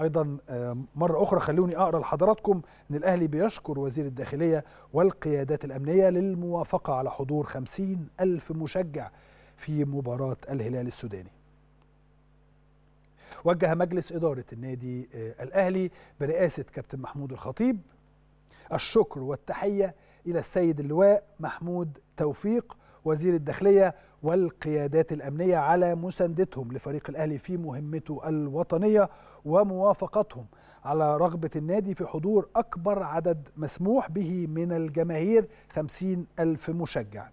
ايضا آه، مره اخرى خلوني اقرا لحضراتكم ان الاهلي بيشكر وزير الداخليه والقيادات الامنيه للموافقه على حضور خمسين الف مشجع في مباراه الهلال السوداني وجه مجلس اداره النادي آه، الاهلي برئاسه كابتن محمود الخطيب الشكر والتحيه الى السيد اللواء محمود توفيق وزير الداخلية والقيادات الأمنية على مساندتهم لفريق الأهلي في مهمته الوطنية وموافقتهم على رغبة النادي في حضور أكبر عدد مسموح به من الجماهير 50 ألف مشجع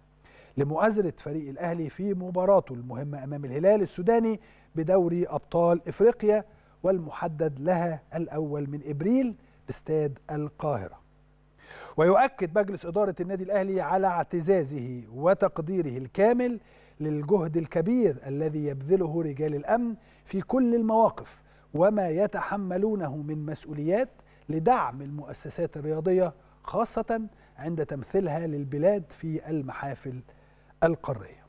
لمؤازرة فريق الأهلي في مباراته المهمة أمام الهلال السوداني بدوري أبطال إفريقيا والمحدد لها الأول من إبريل باستاد القاهرة ويؤكد مجلس إدارة النادي الأهلي على اعتزازه وتقديره الكامل للجهد الكبير الذي يبذله رجال الأمن في كل المواقف وما يتحملونه من مسؤوليات لدعم المؤسسات الرياضية خاصة عند تمثيلها للبلاد في المحافل القارية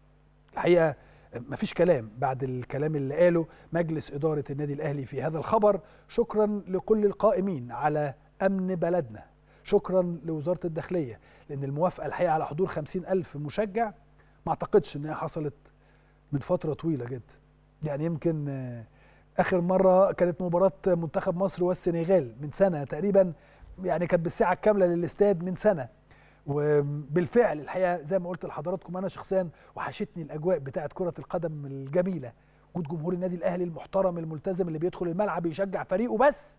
الحقيقة مفيش كلام بعد الكلام اللي قاله مجلس إدارة النادي الأهلي في هذا الخبر شكرا لكل القائمين على أمن بلدنا شكرا لوزاره الداخليه لان الموافقه الحقيقه على حضور 50000 مشجع ما اعتقدش ان هي حصلت من فتره طويله جدا يعني يمكن اخر مره كانت مباراه منتخب مصر والسنغال من سنه تقريبا يعني كانت بالساعه الكامله للاستاد من سنه وبالفعل الحقيقه زي ما قلت لحضراتكم انا شخصيا وحشتني الاجواء بتاعه كره القدم الجميله وجود جمهور النادي الاهلي المحترم الملتزم اللي بيدخل الملعب يشجع فريقه بس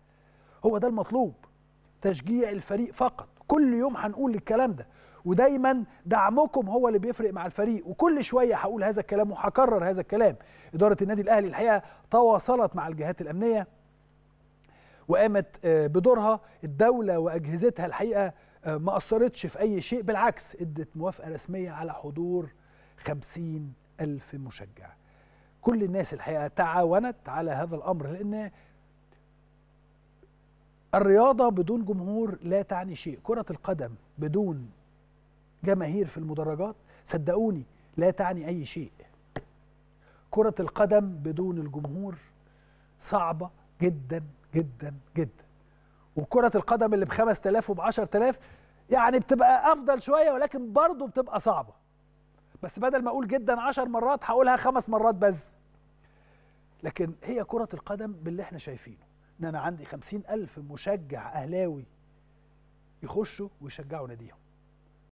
هو ده المطلوب تشجيع الفريق فقط كل يوم هنقول الكلام ده ودايما دعمكم هو اللي بيفرق مع الفريق وكل شويه هقول هذا الكلام وهكرر هذا الكلام اداره النادي الاهلي الحقيقه تواصلت مع الجهات الامنيه وقامت آه، بدورها الدوله واجهزتها الحقيقه آه، ما اثرتش في اي شيء بالعكس ادت موافقه رسميه على حضور خمسين ألف مشجع كل الناس الحقيقة تعاونت على هذا الأمر لأن الرياضة بدون جمهور لا تعني شيء كرة القدم بدون جماهير في المدرجات صدقوني لا تعني أي شيء كرة القدم بدون الجمهور صعبة جدا جدا جدا وكرة القدم اللي ب 5000 وب 10000 يعني بتبقى أفضل شوية ولكن برضه بتبقى صعبة بس بدل ما أقول جدا 10 مرات هقولها خمس مرات بس لكن هي كرة القدم باللي احنا شايفينه ان انا عندي خمسين الف مشجع اهلاوي يخشوا ويشجعوا ناديهم